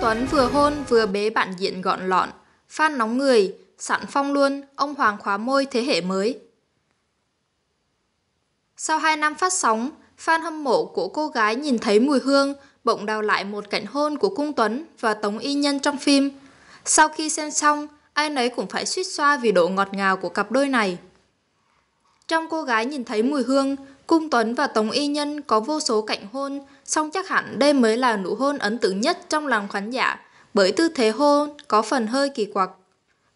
Tuấn vừa hôn vừa bế bạn diện gọn lọn, phan nóng người, sẵn phong luôn, ông Hoàng khóa môi thế hệ mới. Sau 2 năm phát sóng, fan hâm mộ của cô gái nhìn thấy mùi hương, bỗng đào lại một cảnh hôn của Cung Tuấn và Tống Y Nhân trong phim. Sau khi xem xong, ai nấy cũng phải suýt xoa vì độ ngọt ngào của cặp đôi này. Trong cô gái nhìn thấy mùi hương, Cung Tuấn và Tống Y Nhân có vô số cảnh hôn, song chắc hẳn đây mới là nụ hôn ấn tượng nhất trong lòng khán giả, bởi tư thế hôn có phần hơi kỳ quặc.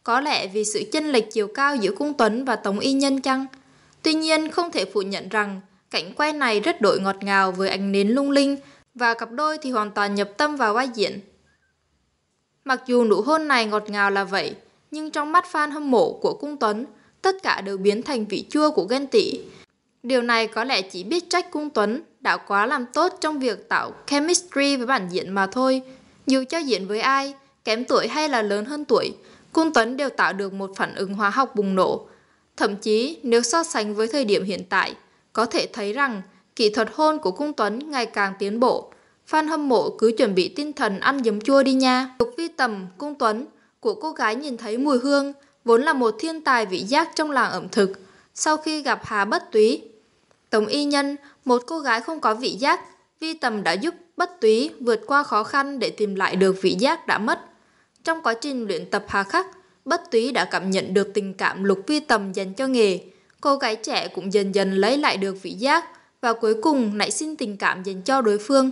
Có lẽ vì sự chênh lệch chiều cao giữa Cung Tuấn và Tống Y Nhân chăng? Tuy nhiên không thể phủ nhận rằng cảnh quay này rất đội ngọt ngào với ánh nến lung linh và cặp đôi thì hoàn toàn nhập tâm vào vai diễn. Mặc dù nụ hôn này ngọt ngào là vậy, nhưng trong mắt fan hâm mộ của Cung Tuấn, tất cả đều biến thành vị chua của ghen tị. Điều này có lẽ chỉ biết trách Cung Tuấn đã quá làm tốt trong việc tạo chemistry với bản diện mà thôi. Dù cho diễn với ai, kém tuổi hay là lớn hơn tuổi, Cung Tuấn đều tạo được một phản ứng hóa học bùng nổ. Thậm chí, nếu so sánh với thời điểm hiện tại, có thể thấy rằng kỹ thuật hôn của Cung Tuấn ngày càng tiến bộ. Fan hâm mộ cứ chuẩn bị tinh thần ăn giấm chua đi nha. Lục vi tầm, Cung Tuấn, của cô gái nhìn thấy mùi hương, vốn là một thiên tài vị giác trong làng ẩm thực, sau khi gặp Hà Bất Túy. Tống Y Nhân, một cô gái không có vị giác, vi tầm đã giúp Bất Túy vượt qua khó khăn để tìm lại được vị giác đã mất. Trong quá trình luyện tập hà khắc, Bất Túy đã cảm nhận được tình cảm lục vi tầm dành cho nghề. Cô gái trẻ cũng dần dần lấy lại được vị giác và cuối cùng nảy sinh tình cảm dành cho đối phương.